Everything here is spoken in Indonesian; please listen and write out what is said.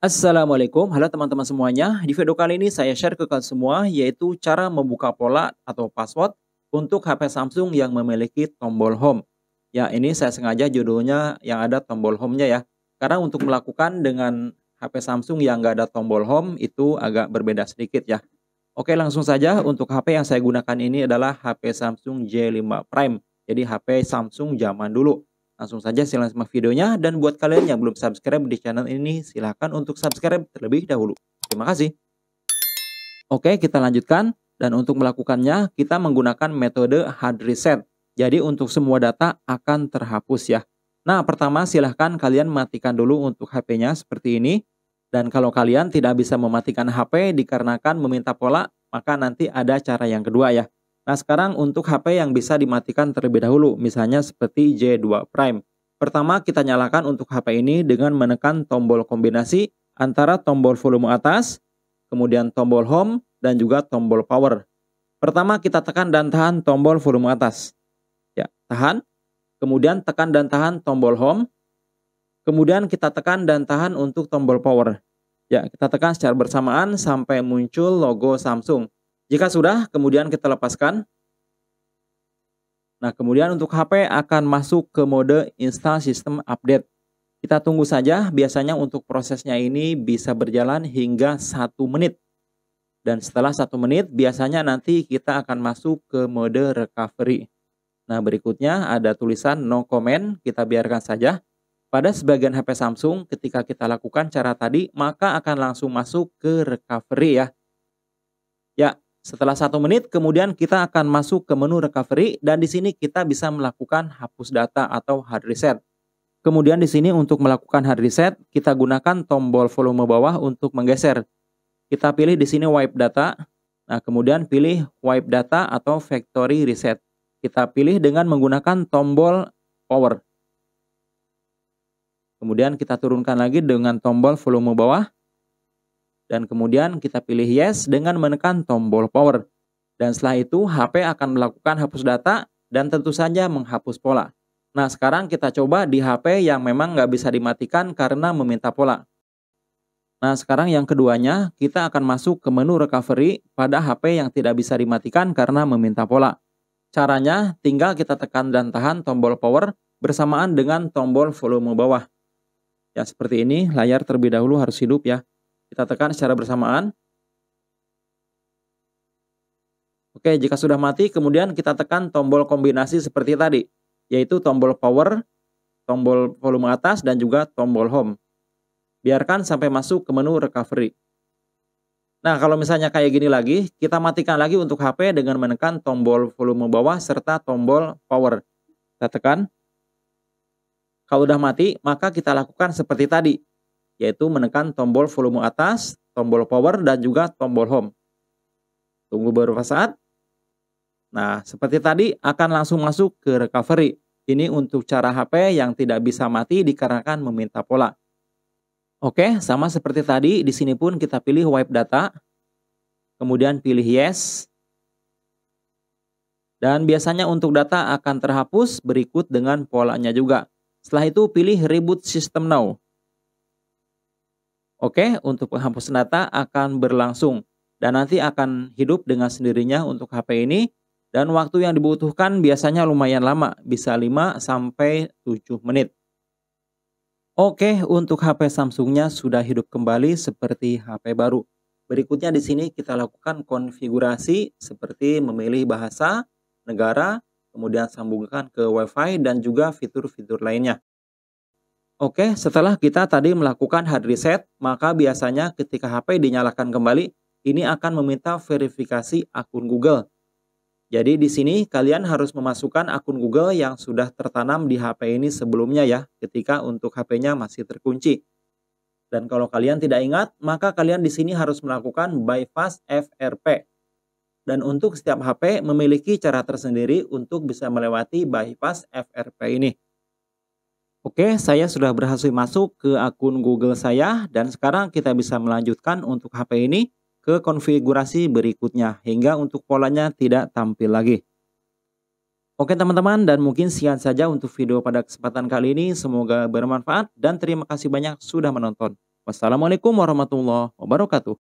Assalamualaikum, halo teman-teman semuanya. Di video kali ini saya share ke kalian semua yaitu cara membuka pola atau password untuk HP Samsung yang memiliki tombol home. Ya, ini saya sengaja judulnya yang ada tombol home-nya ya. Karena untuk melakukan dengan HP Samsung yang nggak ada tombol home itu agak berbeda sedikit ya. Oke, langsung saja untuk HP yang saya gunakan ini adalah HP Samsung J5 Prime. Jadi HP Samsung zaman dulu. Langsung saja silahkan simak videonya dan buat kalian yang belum subscribe di channel ini silahkan untuk subscribe terlebih dahulu. Terima kasih. Oke kita lanjutkan dan untuk melakukannya kita menggunakan metode hard reset. Jadi untuk semua data akan terhapus ya. Nah pertama silahkan kalian matikan dulu untuk HP-nya seperti ini. Dan kalau kalian tidak bisa mematikan HP dikarenakan meminta pola maka nanti ada cara yang kedua ya Nah sekarang untuk HP yang bisa dimatikan terlebih dahulu, misalnya seperti J2 Prime. Pertama kita nyalakan untuk HP ini dengan menekan tombol kombinasi antara tombol volume atas, kemudian tombol home, dan juga tombol power. Pertama kita tekan dan tahan tombol volume atas. Ya, tahan. Kemudian tekan dan tahan tombol home. Kemudian kita tekan dan tahan untuk tombol power. Ya, kita tekan secara bersamaan sampai muncul logo Samsung. Jika sudah, kemudian kita lepaskan. Nah, kemudian untuk HP akan masuk ke mode install system update. Kita tunggu saja, biasanya untuk prosesnya ini bisa berjalan hingga satu menit. Dan setelah satu menit, biasanya nanti kita akan masuk ke mode recovery. Nah, berikutnya ada tulisan no comment, kita biarkan saja. Pada sebagian HP Samsung, ketika kita lakukan cara tadi, maka akan langsung masuk ke recovery ya. Ya, setelah satu menit, kemudian kita akan masuk ke menu recovery dan di sini kita bisa melakukan hapus data atau hard reset. Kemudian di sini untuk melakukan hard reset, kita gunakan tombol volume bawah untuk menggeser. Kita pilih di sini wipe data. Nah, kemudian pilih wipe data atau factory reset. Kita pilih dengan menggunakan tombol power. Kemudian kita turunkan lagi dengan tombol volume bawah. Dan kemudian kita pilih yes dengan menekan tombol power. Dan setelah itu HP akan melakukan hapus data dan tentu saja menghapus pola. Nah sekarang kita coba di HP yang memang nggak bisa dimatikan karena meminta pola. Nah sekarang yang keduanya kita akan masuk ke menu recovery pada HP yang tidak bisa dimatikan karena meminta pola. Caranya tinggal kita tekan dan tahan tombol power bersamaan dengan tombol volume bawah. Ya seperti ini, layar terlebih dahulu harus hidup ya. Kita tekan secara bersamaan. Oke, jika sudah mati, kemudian kita tekan tombol kombinasi seperti tadi, yaitu tombol power, tombol volume atas, dan juga tombol home. Biarkan sampai masuk ke menu recovery. Nah, kalau misalnya kayak gini lagi, kita matikan lagi untuk HP dengan menekan tombol volume bawah serta tombol power. Kita tekan. Kalau sudah mati, maka kita lakukan seperti tadi, yaitu menekan tombol volume atas, tombol power, dan juga tombol home. Tunggu beberapa saat. Nah, seperti tadi akan langsung masuk ke recovery. Ini untuk cara HP yang tidak bisa mati dikarenakan meminta pola. Oke, sama seperti tadi, di sini pun kita pilih wipe data, kemudian pilih yes. Dan biasanya untuk data akan terhapus berikut dengan polanya juga. Setelah itu pilih reboot system now. Oke, untuk penghapus data akan berlangsung dan nanti akan hidup dengan sendirinya untuk HP ini dan waktu yang dibutuhkan biasanya lumayan lama, bisa 5 sampai 7 menit. Oke, untuk HP Samsungnya sudah hidup kembali seperti HP baru. Berikutnya di sini kita lakukan konfigurasi seperti memilih bahasa, negara, kemudian sambungkan ke WiFi dan juga fitur-fitur lainnya. Oke, setelah kita tadi melakukan hard reset, maka biasanya ketika HP dinyalakan kembali, ini akan meminta verifikasi akun Google. Jadi di sini kalian harus memasukkan akun Google yang sudah tertanam di HP ini sebelumnya ya, ketika untuk HP-nya masih terkunci. Dan kalau kalian tidak ingat, maka kalian di sini harus melakukan bypass FRP. Dan untuk setiap HP memiliki cara tersendiri untuk bisa melewati bypass FRP ini. Oke, saya sudah berhasil masuk ke akun Google saya dan sekarang kita bisa melanjutkan untuk HP ini ke konfigurasi berikutnya hingga untuk polanya tidak tampil lagi. Oke teman-teman dan mungkin sekian saja untuk video pada kesempatan kali ini. Semoga bermanfaat dan terima kasih banyak sudah menonton. Wassalamualaikum warahmatullahi wabarakatuh.